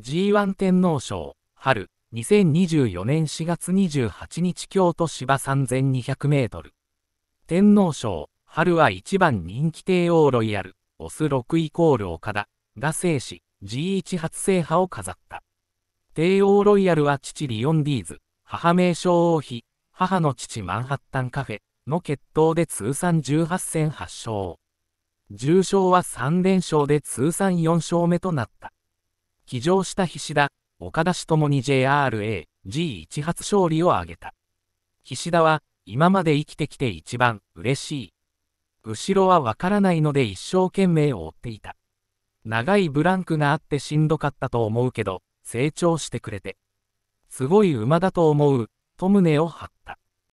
G1 天皇賞春2024年4月28日京都芝 3200m 天皇賞春は1番人気帝王ロイヤルオス6イコール岡田が制し G1 初制覇を飾った帝王ロイヤルは父リオンディーズ母名称王妃母の父マンハッタンカフェの決闘で通算18戦8勝重賞は3連勝で通算4勝目となった騎乗した菱田、岡田氏ともに JRA、G1 発勝利を挙げた。菱田は、今まで生きてきて一番嬉しい。後ろはわからないので一生懸命追っていた。長いブランクがあってしんどかったと思うけど、成長してくれて。すごい馬だと思う、と胸を張った。